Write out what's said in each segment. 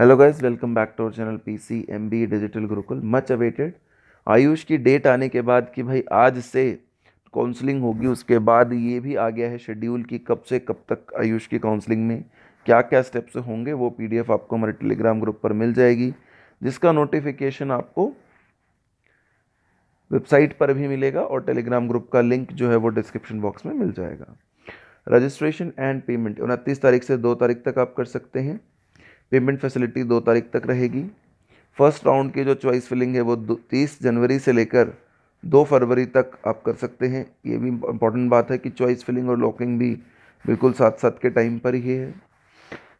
hello guys welcome back to our channel PC MB digital Gurukul much awaited AYUSH की date आने के बाद कि भाई आज से काउंसलिंग होगी उसके बाद ये भी आ गया है शेड्यूल कि कब से कब तक आयुष की काउंसलिंग में क्या क्या स्टेप्स होंगे वो पीडीएफ आपको हमारे टेलीग्राम ग्रुप पर मिल जाएगी जिसका नोटिफिकेशन आपको वेबसाइट पर भी मिलेगा और टेलीग्राम ग्रुप का लिंक जो है वो डिस्क्रिप्शन बॉक्स में मिल जाएगा रजिस्ट्रेशन एंड पेमेंट उनतीस तारीख से दो तारीख तक आप कर सकते हैं पेमेंट फैसिलिटी दो तारीख तक रहेगी फर्स्ट राउंड की जो चॉइस फिलिंग है वो तीस जनवरी से लेकर दो फरवरी तक आप कर सकते हैं ये भी इम्पॉर्टेंट बात है कि चॉइस फिलिंग और लॉकिंग भी बिल्कुल साथ साथ के टाइम पर ही है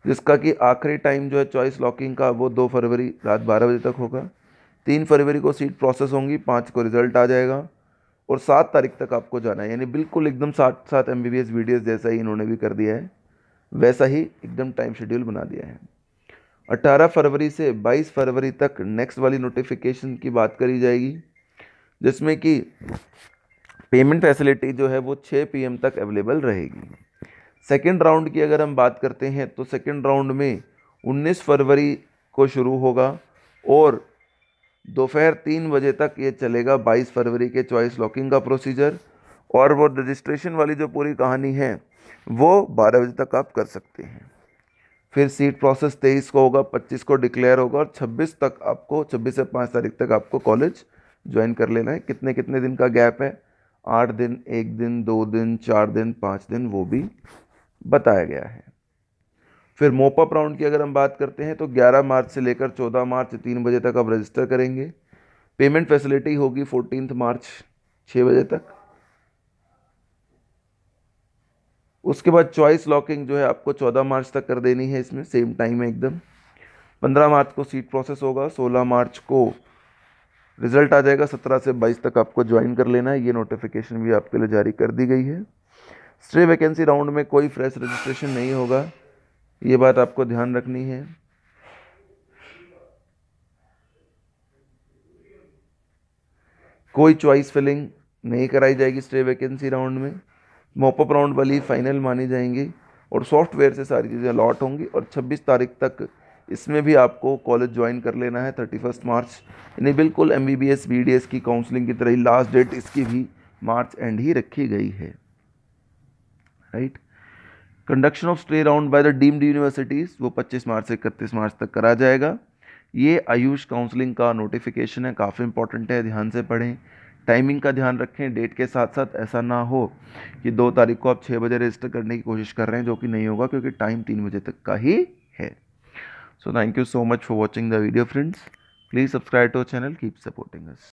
जिसका कि आखिरी टाइम जो है चॉइस लॉकिंग का वो दो फरवरी रात बारह बजे तक होगा तीन फरवरी को सीट प्रोसेस होंगी पाँच को रिजल्ट आ जाएगा और सात तारीख तक आपको जाना है यानी बिल्कुल एकदम साथ साथ एम बी वीडियोज़ जैसा ही इन्होंने भी कर दिया है वैसा ही एकदम टाइम शेड्यूल बना दिया है 18 फरवरी से 22 फरवरी तक नेक्स्ट वाली नोटिफिकेशन की बात करी जाएगी जिसमें कि पेमेंट फैसिलिटी जो है वो 6 पीएम तक अवेलेबल रहेगी सेकेंड राउंड की अगर हम बात करते हैं तो सेकेंड राउंड में 19 फरवरी को शुरू होगा और दोपहर तीन बजे तक ये चलेगा 22 फरवरी के चॉइस लॉकिंग का प्रोसीजर और वो रजिस्ट्रेशन वाली जो पूरी कहानी है वो 12 बजे तक आप कर सकते हैं फिर सीट प्रोसेस तेईस को होगा पच्चीस को डिक्लेयर होगा और छब्बीस तक आपको छब्बीस से पाँच तारीख तक आपको कॉलेज ज्वाइन कर लेना है कितने कितने दिन का गैप है आठ दिन एक दिन दो दिन चार दिन पाँच दिन वो भी बताया गया है फिर मोपअप राउंड की अगर हम बात करते हैं तो 11 मार्च से लेकर 14 मार्च तीन बजे तक आप रजिस्टर करेंगे पेमेंट फैसिलिटी होगी फोर्टीन मार्च छः बजे तक उसके बाद चॉइस लॉकिंग जो है आपको चौदह मार्च तक कर देनी है इसमें सेम टाइम है एकदम पंद्रह मार्च को सीट प्रोसेस होगा सोलह मार्च को रिजल्ट आ जाएगा सत्रह से बाईस तक आपको ज्वाइन कर लेना है ये नोटिफिकेशन भी आपके लिए जारी कर दी गई है स्ट्रे वैकेंसी राउंड में कोई फ्रेश रजिस्ट्रेशन नहीं होगा ये बात आपको ध्यान रखनी है कोई चॉइस फिलिंग नहीं कराई जाएगी स्ट्रे वैकेंसी राउंड में मोपअप राउंड वाली फाइनल मानी जाएंगी और सॉफ्टवेयर से सारी चीज़ें अलॉट होंगी और 26 तारीख तक इसमें भी आपको कॉलेज ज्वाइन कर लेना है थर्टी फर्स्ट मार्च यानी बिल्कुल M B B S B D S की काउंसलिंग की तरह ही लास्ट डेट इसकी भी मार्च एंड ही रखी गई है right conduction of stray round by the deemed universities वो 25 मार्च से इकतीस मार्च तक करा जाएगा ये आयुष काउंसलिंग का नोटिफिकेशन है काफ़ी इंपॉर्टेंट है ध्यान से पढ़ें टाइमिंग का ध्यान रखें डेट के साथ साथ ऐसा ना हो कि दो तारीख को आप छः बजे रजिस्टर करने की कोशिश कर रहे हैं जो कि नहीं होगा क्योंकि टाइम तीन बजे तक का ही है so thank you so much for watching the video friends please subscribe to channel keep supporting us